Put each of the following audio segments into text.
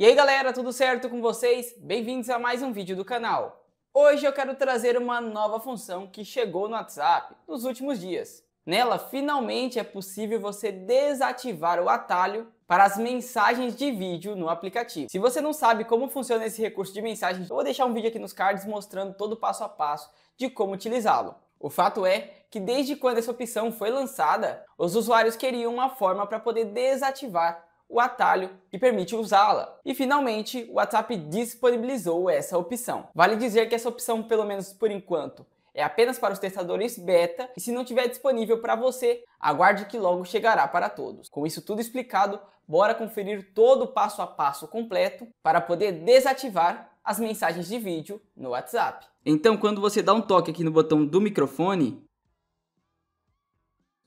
E aí galera, tudo certo com vocês? Bem-vindos a mais um vídeo do canal. Hoje eu quero trazer uma nova função que chegou no WhatsApp nos últimos dias. Nela, finalmente é possível você desativar o atalho para as mensagens de vídeo no aplicativo. Se você não sabe como funciona esse recurso de mensagens, eu vou deixar um vídeo aqui nos cards mostrando todo o passo a passo de como utilizá-lo. O fato é que desde quando essa opção foi lançada, os usuários queriam uma forma para poder desativar o atalho e permite usá-la. E finalmente, o WhatsApp disponibilizou essa opção. Vale dizer que essa opção, pelo menos por enquanto, é apenas para os testadores beta e se não tiver disponível para você, aguarde que logo chegará para todos. Com isso tudo explicado, bora conferir todo o passo a passo completo para poder desativar as mensagens de vídeo no WhatsApp. Então, quando você dá um toque aqui no botão do microfone,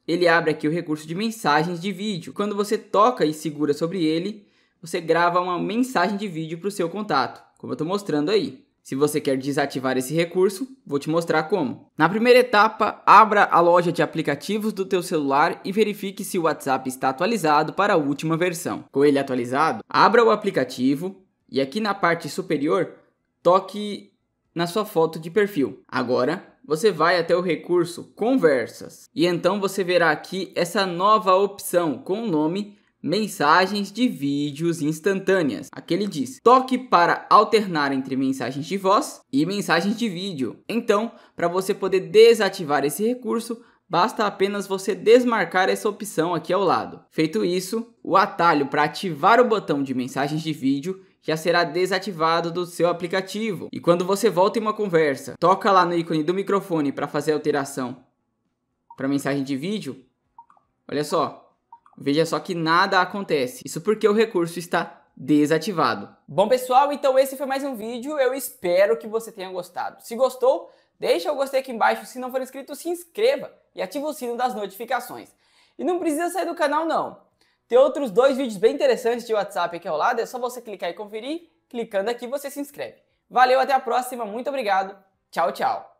ele abre aqui o recurso de mensagens de vídeo. Quando você toca e segura sobre ele, você grava uma mensagem de vídeo para o seu contato, como eu estou mostrando aí. Se você quer desativar esse recurso, vou te mostrar como. Na primeira etapa, abra a loja de aplicativos do teu celular e verifique se o WhatsApp está atualizado para a última versão. Com ele atualizado, abra o aplicativo e aqui na parte superior, toque na sua foto de perfil. Agora, você vai até o recurso Conversas e então você verá aqui essa nova opção com o nome mensagens de vídeos instantâneas. Aqui ele diz: toque para alternar entre mensagens de voz e mensagens de vídeo. Então, para você poder desativar esse recurso, basta apenas você desmarcar essa opção aqui ao lado. Feito isso, o atalho para ativar o botão de mensagens de vídeo já será desativado do seu aplicativo. E quando você volta em uma conversa, toca lá no ícone do microfone para fazer a alteração para mensagem de vídeo, olha só, veja só que nada acontece. Isso porque o recurso está desativado. Bom, pessoal, então esse foi mais um vídeo. Eu espero que você tenha gostado. Se gostou, deixa o gostei aqui embaixo. Se não for inscrito, se inscreva e ativa o sino das notificações. E não precisa sair do canal, não. Tem outros dois vídeos bem interessantes de WhatsApp aqui ao lado, é só você clicar e conferir. Clicando aqui você se inscreve. Valeu, até a próxima, muito obrigado. Tchau, tchau.